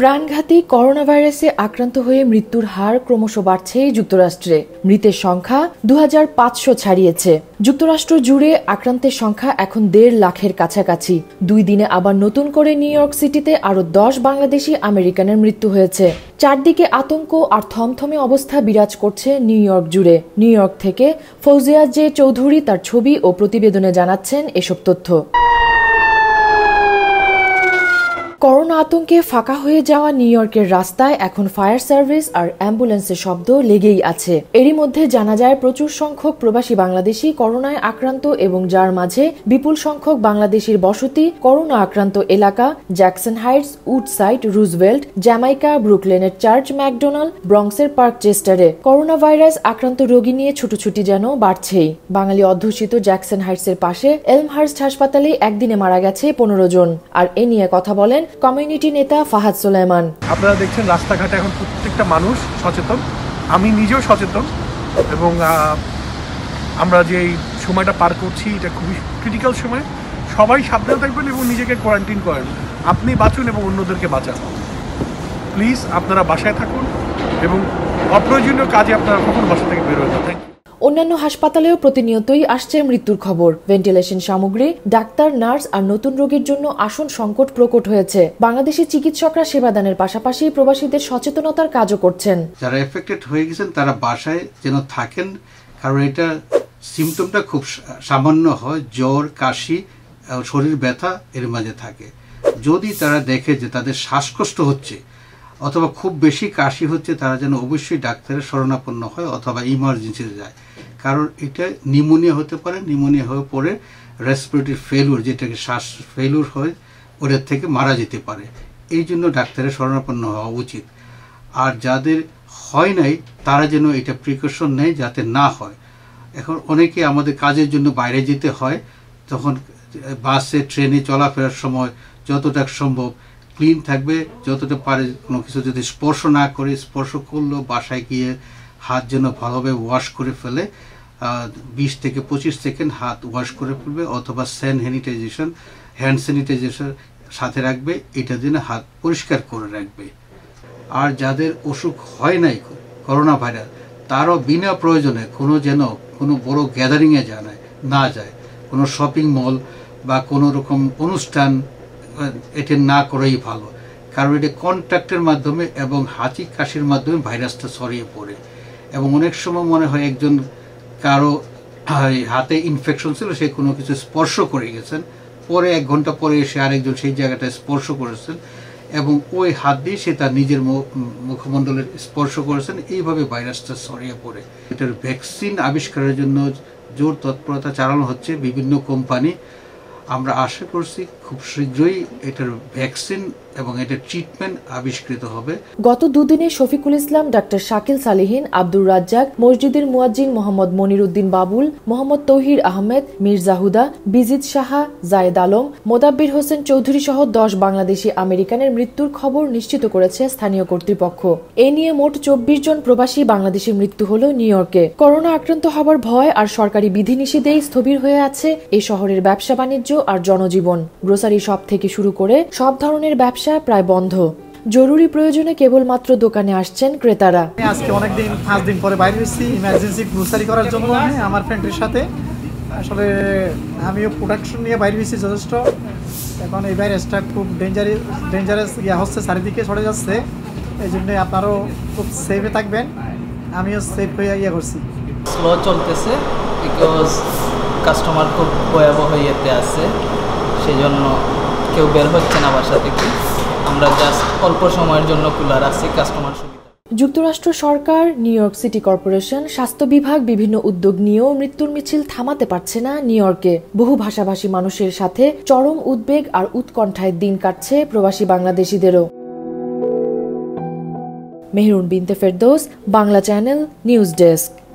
প্রাণঘাতী করোনা ভাইরাসে আক্রান্ত হয়ে মৃত্যুর হার ক্রমশ বাড়ছে যুক্তরাষ্ট্রে মৃতের সংখ্যা দু ছাড়িয়েছে যুক্তরাষ্ট্র জুড়ে আক্রান্তের সংখ্যা এখন দেড় লাখের কাছাকাছি দুই দিনে আবার নতুন করে নিউ ইয়র্ক সিটিতে আরও দশ বাংলাদেশি আমেরিকানের মৃত্যু হয়েছে চারদিকে আতঙ্ক আর থমথমে অবস্থা বিরাজ করছে নিউ ইয়র্ক জুড়ে নিউ ইয়র্ক থেকে ফৌজিয়া জে চৌধুরী তার ছবি ও প্রতিবেদনে জানাচ্ছেন এসব তথ্য করোনা আতঙ্কে ফাঁকা হয়ে যাওয়া নিউ ইয়র্কের রাস্তায় এখন ফায়ার সার্ভিস আর অ্যাম্বুলেন্সের শব্দ লেগেই আছে এরই মধ্যে জানা যায় প্রচুর সংখ্যক প্রবাসী বাংলাদেশি করোনায় আক্রান্ত এবং যার মাঝে বিপুল সংখ্যক বাংলাদেশির বসতি করোনা আক্রান্ত এলাকা Jackson Heights Woodside Roosevelt Jamaica ব্রুকলেনের চার্চ ম্যাকডোনাল্ড ব্রংসের পার্ক চেস্টারে করোনা ভাইরাস আক্রান্ত রোগী নিয়ে ছুটোছুটি যেন বাড়ছেই বাঙালি অধ্যুষিত জ্যাকসন হাইটসের পাশে এলমহার্স হাসপাতালে একদিনে মারা গেছে পনেরো জন আর এ নিয়ে কথা বলেন কমিউনিটি নেতা ফাহাদ সুলাইমান আপনারা দেখছেন রাস্তাঘাটে এখন প্রত্যেকটা মানুষ সচেতন আমি নিজেও সচেতন এবং আমরা যে সময়টা পার করছি এটা খুবই ক্রিটিক্যাল সময় সবাই সাবধানে থাকবেন এবং নিজেকে কোয়ারেন্টিন করেন আপনি বাঁচুন এবং অন্যদেরকে বাঁচান প্লিজ আপনারা বাসায় থাকুন এবং অপ্রয়োজনীয় কাজে আপনারা কখন বাসা থেকে বেরোয় না থ্যাংক ইউ অন্যান্য হাসপাতালেও প্রতিনিয়তই আসছে মৃত্যুর খবর ভেন্টিলেশন সামগ্রী ডাক্তার নার্স আর নতুন রোগীর জন্য আসন সংকট প্রকট হয়েছে বাংলাদেশি চিকিৎসকরা সেবাদানের পাশাপাশি প্রবাসীদের সচেতনতার কাজও করছেন যারা এফেক্টেড হয়ে গেছেন তারা বাসায় যেন থাকেন কারণ এটা সিমটমটা খুব সামান্য হয় জ্বর কাশি শরীর ব্যথা এর মাঝে থাকে যদি তারা দেখে যে তাদের শ্বাসকষ্ট হচ্ছে অথবা খুব বেশি কাশি হচ্ছে তারা যেন অবশ্যই ডাক্তারের শরণাপন্ন হয় অথবা ইমার্জেন্সিতে যায় কারণ এটা নিউমোনিয়া হতে পারে নিউমোনিয়া হয়ে পড়ে রেসপিরেটরি ফেলুর যেটাকে শ্বাস ফেলুর হয় ওদের থেকে মারা যেতে পারে এই জন্য ডাক্তারের শরণাপন্ন হওয়া উচিত আর যাদের হয় নাই তারা যেন এটা প্রিকশন নেয় যাতে না হয় এখন অনেকে আমাদের কাজের জন্য বাইরে যেতে হয় তখন বাসে ট্রেনে চলাফেরার সময় যতটা সম্ভব ক্লিন থাকবে যতটা পারে কোনো কিছু যদি স্পর্শ না করে স্পর্শ করলো বাসায় গিয়ে হাত যেন ভালোভাবে ওয়াশ করে ফেলে বিশ থেকে পঁচিশ সেকেন্ড হাত ওয়াশ করে ফেলবে অথবা স্যান্ড স্যানিটাইজেশন হ্যান্ড স্যানিটাইজেশন সাথে রাখবে এটা যেন হাত পরিষ্কার করে রাখবে আর যাদের অসুখ হয় নাই করোনা ভাইরাস তারও বিনা প্রয়োজনে কোনো যেন কোনো বড় গ্যাদারিংয়ে যায় না যায় কোনো শপিং মল বা কোনো রকম অনুষ্ঠান এটি না করেই ভালো কারণ এটি কন্ট্যাক্টের মাধ্যমে এবং হাঁচি কাশির মাধ্যমে ভাইরাসটা ছড়িয়ে পড়ে এবং অনেক সময় মনে হয় একজন কারো হাতে ইনফেকশন ছিল সে কোনো কিছু স্পর্শ করে গেছেন পরে এক ঘন্টা পরে এসে আরেকজন সেই জায়গাটা স্পর্শ করেছেন এবং ওই হাত দিয়ে সে তার নিজের মুখমণ্ডলের স্পর্শ করেছেন এইভাবে ভাইরাসটা ছড়িয়ে পড়ে এটার ভ্যাকসিন আবিষ্কারের জন্য জোর তৎপরতা চালানো হচ্ছে বিভিন্ন কোম্পানি আমরা আশা করছি খুব শীঘ্রই এটার ভ্যাকসিন এবং এটার ট্রিটমেন্ট আবিষ্কৃত হবে গত দুদিনে শফিকুল ইসলাম ডাক্তার শাকিল সালিহীন আব্দুর রাজ্জাক মসজিদের মুয়াজ্জিন মোহাম্মদ মনিরুদ্দিন বাবুল মোহাম্মদ তৌহির আহমেদ মির্জা হুদা বিজিত সাহা জায়েদ আলম মোদাব্বির হোসেন চৌধুরী সহ দশ বাংলাদেশি আমেরিকানের মৃত্যুর খবর নিশ্চিত করেছে স্থানীয় কর্তৃপক্ষ এ নিয়ে মোট চব্বিশ জন প্রবাসী বাংলাদেশের মৃত্যু হল নিউ ইয়র্কে করোনা আক্রান্ত হবার ভয় আর সরকারি বিধিনিষেধেই স্থবির হয়ে আছে এ শহরের ব্যবসা বাণিজ্য আর জনজীবন গ্রোসারি শপ থেকে শুরু করে সব ধরনের ব্যবসা প্রায় বন্ধ জরুরি প্রয়োজনে কেবলমাত্র দোকানে আসছেন ক্রেতারা আজকে অনেকদিন পাঁচ দিন পরে বাইরে এসেছি ইমার্জেন্সি গ্রোসারি করার জন্য আমার ফ্রেন্ডের সাথে আসলে আমিও প্রোডাকশন নিয়ে বাইরে এসেছি যথেষ্ট এখন এই ভাইরাসটা খুব ডেঞ্জারি ডেঞ্জারাস ইয়া হচ্ছে চারিদিকে ছড়ে যাচ্ছে এই জন্যে আপনারাও খুব সেফে থাকবেন আমিও সেফ হয়ে ইয়ে করছি স্লো চলতেছে বিকজ কাস্টমার খুব ভয়াবহ ইয়েতে আছে সেজন্য কেউ বের হচ্ছে না বাসা থেকে আমরা জাস্ট অল্প সময়ের জন্য খোলা রাখছি কাস্টমার যুক্তরাষ্ট্র সরকার নিউ ইয়র্ক সিটি কর্পোরেশন স্বাস্থ্য বিভাগ বিভিন্ন উদ্যোগ নিয়েও মৃত্যুর মিছিল থামাতে পারছে না নিউ ইয়র্কে বহু ভাষাভাষী মানুষের সাথে চরম উদ্বেগ আর উৎকণ্ঠায় দিন কাটছে প্রবাসী বাংলাদেশিদেরও Mehrun Binte Ferdous Bangla channel news desk